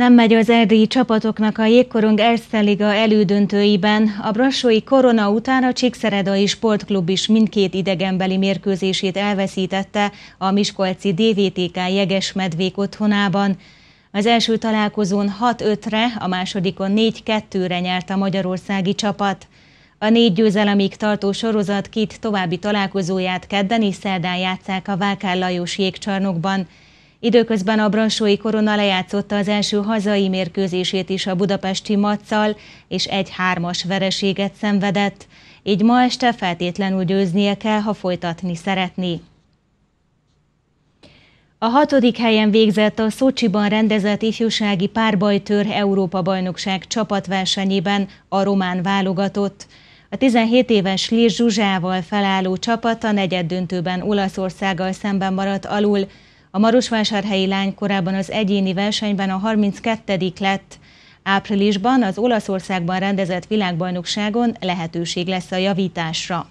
Nem megy az erdélyi csapatoknak a jégkorong Erszteliga elődöntőiben. A brassói korona után a Csíkszeredai Sportklub is mindkét idegenbeli mérkőzését elveszítette a Miskolci DVTK jeges medvék otthonában. Az első találkozón 6-5-re, a másodikon 4-2-re nyert a magyarországi csapat. A négy győzelemig tartó sorozat két további találkozóját kedden és szerdán játszák a Vákár Lajos jégcsarnokban. Időközben a Brassói Korona lejátszotta az első hazai mérkőzését is a budapesti Maccal, és egy hármas vereséget szenvedett. Így ma este feltétlenül győznie kell, ha folytatni szeretné. A hatodik helyen végzett a Szocsiban rendezett ifjúsági párbajtör Európa-bajnokság csapatversenyében a román válogatott. A 17 éves Lir Zsuzsával felálló csapat a negyeddöntőben Olaszországgal szemben maradt alul, a Marosvásárhelyi lány korábban az egyéni versenyben a 32. lett. Áprilisban az Olaszországban rendezett világbajnokságon lehetőség lesz a javításra.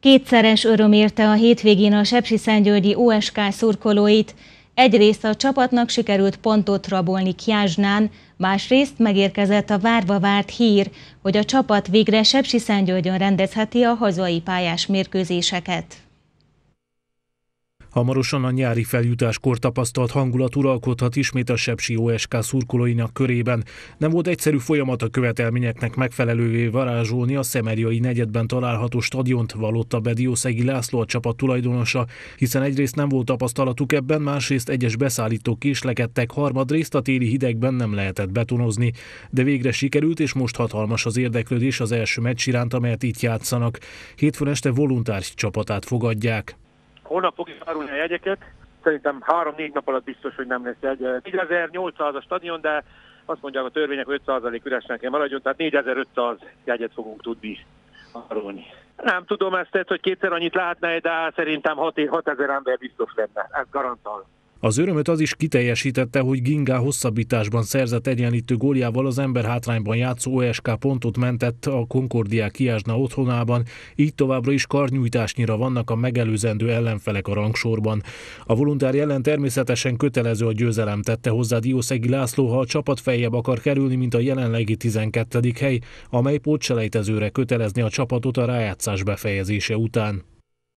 Kétszeres öröm érte a hétvégén a Szentgyörgyi OSK szurkolóit. Egyrészt a csapatnak sikerült pontot rabolni Kjázsnán, másrészt megérkezett a várva várt hír, hogy a csapat végre Szentgyörgyön rendezheti a hazai pályás mérkőzéseket. Hamarosan a nyári feljutáskor tapasztalt hangulat uralkodhat ismét a Sepsi OSK szurkolóinak körében. Nem volt egyszerű folyamat a követelményeknek megfelelővé varázsolni a Szemerjai negyedben található stadiont, valotta be Diószegi László a csapat tulajdonosa, hiszen egyrészt nem volt tapasztalatuk ebben, másrészt egyes beszállítók késlekedtek, harmadrészt a téli hidegben nem lehetett betonozni. De végre sikerült, és most hatalmas az érdeklődés az első meccs iránt, amelyet itt játszanak. Hétfőn este voluntárs csapatát fogadják holnap fogjuk árulni a jegyeket, szerintem három-négy nap alatt biztos, hogy nem lesz egy. 4800 eh, a stadion, de azt mondják a törvények, hogy 5% üresnek kell maradjon, tehát 4500 jegyet fogunk tudni árulni. Nem tudom ezt, hogy kétszer annyit látna, de szerintem 6000 ember biztos lenne, ezt garantálom. Az örömöt az is kiteljesítette, hogy Ginga hosszabbításban szerzett egyenlítő góljával az ember hátrányban játszó OSK pontot mentett a Concordia Kiásna otthonában, így továbbra is karnyújtásnyira vannak a megelőzendő ellenfelek a rangsorban. A voluntár jelen természetesen kötelező a győzelem tette hozzá Diószegi László, ha a csapat feljebb akar kerülni, mint a jelenlegi 12. hely, amely pótselejtezőre kötelezni a csapatot a rájátszás befejezése után.